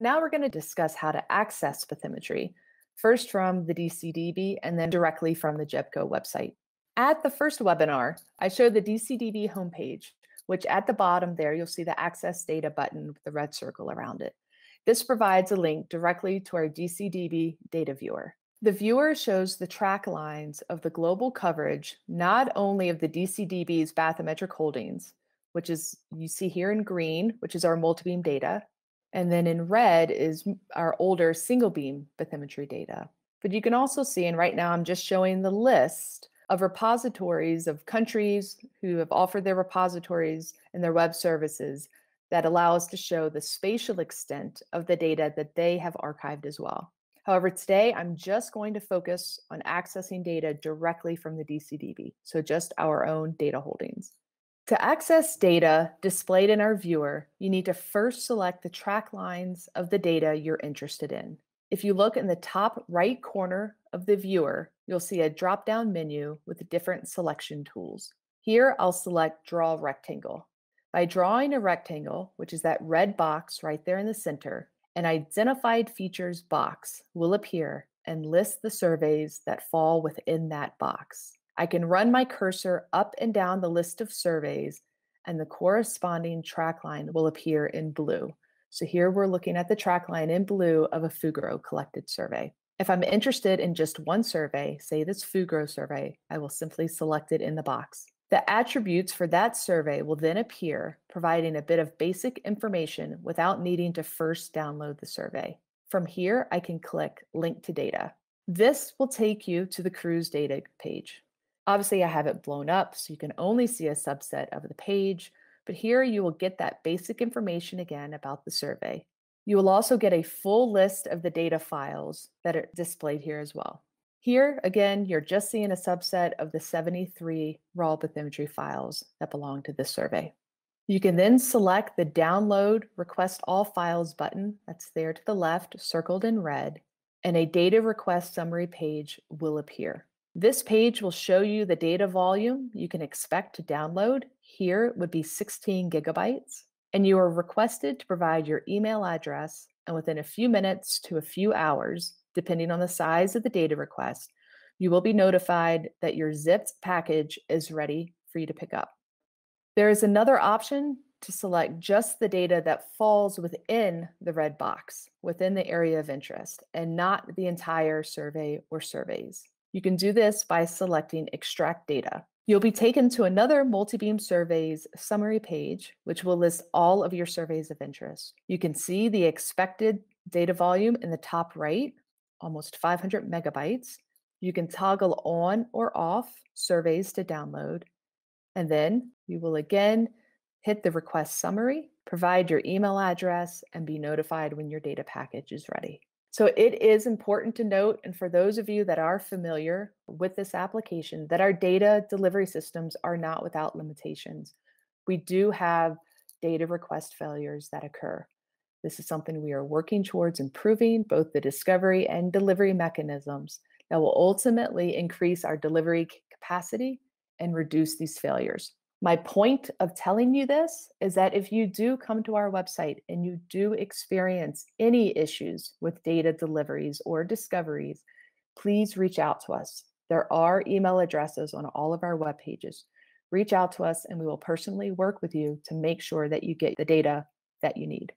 Now we're going to discuss how to access bathymetry, first from the DCDB and then directly from the Jepco website. At the first webinar, I showed the DCDB homepage, which at the bottom there, you'll see the Access Data button with the red circle around it. This provides a link directly to our DCDB data viewer. The viewer shows the track lines of the global coverage, not only of the DCDB's bathymetric holdings, which is you see here in green, which is our multibeam data, and then in red is our older single beam bathymetry data. But you can also see, and right now I'm just showing the list of repositories of countries who have offered their repositories and their web services that allow us to show the spatial extent of the data that they have archived as well. However, today I'm just going to focus on accessing data directly from the DCDB, so just our own data holdings. To access data displayed in our viewer, you need to first select the track lines of the data you're interested in. If you look in the top right corner of the viewer, you'll see a drop-down menu with different selection tools. Here, I'll select Draw Rectangle. By drawing a rectangle, which is that red box right there in the center, an Identified Features box will appear and list the surveys that fall within that box. I can run my cursor up and down the list of surveys, and the corresponding track line will appear in blue. So here we're looking at the track line in blue of a Fugro collected survey. If I'm interested in just one survey, say this Fugro survey, I will simply select it in the box. The attributes for that survey will then appear, providing a bit of basic information without needing to first download the survey. From here, I can click Link to Data. This will take you to the cruise data page. Obviously, I have it blown up, so you can only see a subset of the page, but here you will get that basic information again about the survey. You will also get a full list of the data files that are displayed here as well. Here, again, you're just seeing a subset of the 73 raw bathymetry files that belong to this survey. You can then select the Download Request All Files button that's there to the left, circled in red, and a data request summary page will appear. This page will show you the data volume you can expect to download. Here would be 16 gigabytes. And you are requested to provide your email address, and within a few minutes to a few hours, depending on the size of the data request, you will be notified that your zipped package is ready for you to pick up. There is another option to select just the data that falls within the red box, within the area of interest, and not the entire survey or surveys. You can do this by selecting Extract Data. You'll be taken to another Multibeam Surveys summary page, which will list all of your surveys of interest. You can see the expected data volume in the top right, almost 500 megabytes. You can toggle on or off surveys to download. And then you will again hit the request summary, provide your email address, and be notified when your data package is ready. So it is important to note, and for those of you that are familiar with this application, that our data delivery systems are not without limitations. We do have data request failures that occur. This is something we are working towards improving both the discovery and delivery mechanisms that will ultimately increase our delivery capacity and reduce these failures. My point of telling you this is that if you do come to our website and you do experience any issues with data deliveries or discoveries, please reach out to us. There are email addresses on all of our web pages. Reach out to us and we will personally work with you to make sure that you get the data that you need.